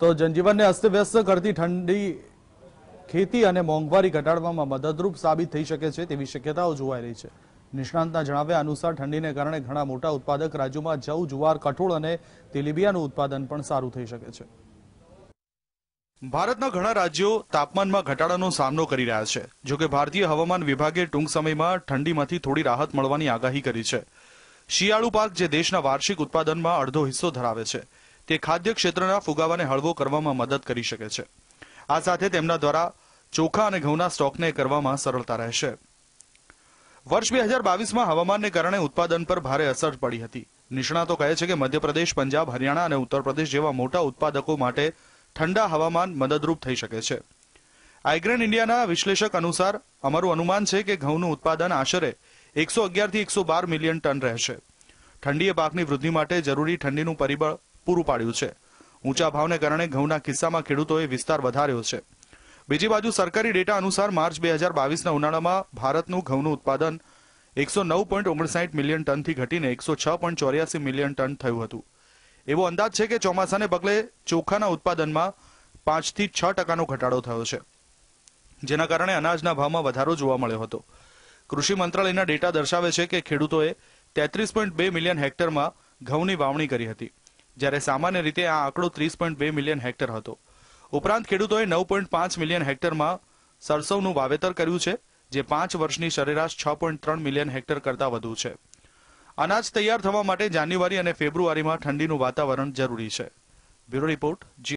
તો જનજીવનને અસ્તવ્યસ્ત કરતી ઠંડી ખેતી અને મોંઘવારી ઘટાડવામાં મદદરૂપ સાબિત થઈ શકે છે તેવી શક્યતાઓ જોવાઈ રહી છે નિષ્ણાંતના જણાવ્યા અનુસાર ઠંડીને કારણે ઘણા મોટા ઉત્પાદક રાજ્યોમાં જવ જુવાર કઠોળ અને તેલીબિયાનું ઉત્પાદન પણ સારું થઈ શકે છે ભારતના ઘણા રાજ્યો તાપમાનમાં ઘટાડાનો સામનો કરી રહ્યા છે જોકે ભારતીય હવામાન વિભાગે ટૂંક સમયમાં ઠંડીમાંથી થોડી રાહત મળવાની આગાહી કરી છે શિયાળુ પાક જે દેશના વાર્ષિક ઉત્પાદનમાં અડધો હિસ્સો ધરાવે છે તે ખાદ્ય ક્ષેત્રના ફુગાવાને હળવો કરવામાં મદદ કરી શકે છે આ સાથે તેમના દ્વારા ચોખા અને ઘઉંના સ્ટોકને કરવામાં સરળતા રહેશે વર્ષ બે હજાર બાવીસમાં હવામાનને કારણે ઉત્પાદન પર ભારે અસર પડી હતી નિષ્ણાતો કહે છે કે મધ્યપ્રદેશ પંજાબ હરિયાણા અને ઉત્તર પ્રદેશ જેવા મોટા ઉત્પાદકો માટે ઠંડા હવામાન મદદરૂપ થઈ શકે છે આઈગ્રેન ઇન્ડિયાના વિશ્લેષક અનુસાર અમારું અનુમાન છે કે ઘઉંનું ઉત્પાદન આશરે એકસો અગિયારથી એકસો બાર મિલિયન ટન રહેશે ઠંડીએ પાકની વૃદ્ધિ માટે જરૂરી ઠંડીનું પરિબળ પૂરું પાડ્યું છે ઊંચા ભાવને કારણે ઘઉંના કિસ્સામાં ખેડૂતોએ વિસ્તાર વધાર્યો છે બીજી બાજુ સરકારી ડેટા અનુસાર માર્ચ બે હજાર બાવીસના ઉનાળામાં ભારતનું ઘઉંનું ઉત્પાદન એકસો નવ પોઈન્ટ ઓગણસાઠ મિલિયન ટનથી ઘટીને એકસો છ પોઈન્ટ ચોર્યાસી મિલિયન ટન થયું હતું એવો અંદાજ છે કે ચોમાસાને પગલે ચોખાના ઉત્પાદનમાં પાંચથી છ ટકાનો ઘટાડો થયો છે જેના કારણે અનાજના ભાવમાં વધારો જોવા મળ્યો હતો કૃષિ મંત્રાલયના ડેટા દર્શાવે છે કે ખેડૂતોએ તેત્રીસ પોઈન્ટ બે મિલિયન હેક્ટરમાં ઘઉંની વાવણી કરી હતી જ્યારે સામાન્ય રીતે આ આંકડો ત્રીસ પોઈન્ટ બે મિલિયન હેક્ટર હતો ઉપરાંત ખેડૂતોએ નવ પોઈન્ટ પાંચ મિલિયન હેક્ટરમાં સરસવનું વાવેતર કર્યું છે જે પાંચ વર્ષની સરેરાશ છ પોઈન્ટ ત્રણ મિલિયન હેક્ટર કરતા વધુ છે અનાજ તૈયાર થવા માટે જાન્યુઆરી અને ફેબ્રુઆરીમાં ઠંડીનું વાતાવરણ જરૂરી છે બ્યુરો રિપોર્ટ જી